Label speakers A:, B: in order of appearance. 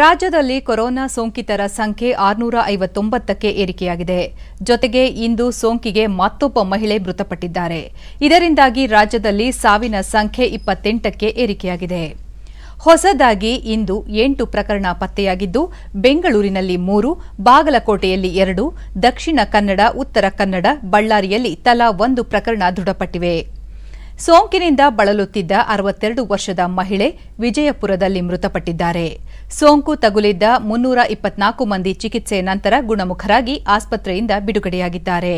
A: ರಾಜ್ಯದಲ್ಲಿ ಕೊರೋನಾ ಸೋಂಕಿತರ ಸಂಖ್ಯೆ ಆರುನೂರ ಐವತ್ತೊಂಬತ್ತಕ್ಕೆ ಏರಿಕೆಯಾಗಿದೆ ಜೊತೆಗೆ ಇಂದು ಸೋಂಕಿಗೆ ಮತ್ತೊಬ್ಬ ಮಹಿಳೆ ಮೃತಪಟ್ಟಿದ್ದಾರೆ ಇದರಿಂದಾಗಿ ರಾಜ್ಯದಲ್ಲಿ ಸಾವಿನ ಸಂಖ್ಯೆ ಇಪ್ಪತ್ತೆಂಟಕ್ಕೆ ಏರಿಕೆಯಾಗಿದೆ ಹೊಸದಾಗಿ ಇಂದು ಎಂಟು ಪ್ರಕರಣ ಪತ್ತೆಯಾಗಿದ್ದು ಬೆಂಗಳೂರಿನಲ್ಲಿ ಮೂರು ಬಾಗಲಕೋಟೆಯಲ್ಲಿ ಎರಡು ದಕ್ಷಿಣ ಕನ್ನಡ ಉತ್ತರ ಕನ್ನಡ ಬಳ್ಳಾರಿಯಲ್ಲಿ ತಲಾ ಒಂದು ಪ್ರಕರಣ ದೃಢಪಟ್ಟಿವೆ ಸೋಂಕಿನಿಂದ ಬಳಲುತ್ತಿದ್ದ ಅರವತ್ತೆರಡು ವರ್ಷದ ಮಹಿಳೆ ವಿಜಯಪುರದಲ್ಲಿ ಮೃತಪಟ್ಟಿದ್ದಾರೆ ಸೋಂಕು ತಗುಲಿದ್ದ ಮುನ್ನೂರ ಇಪ್ಪತ್ನಾಲ್ಕು ಮಂದಿ ಚಿಕಿತ್ಸೆ ನಂತರ ಗುಣಮುಖರಾಗಿ ಆಸ್ಪತ್ರೆಯಿಂದ ಬಿಡುಗಡೆಯಾಗಿದ್ದಾರೆ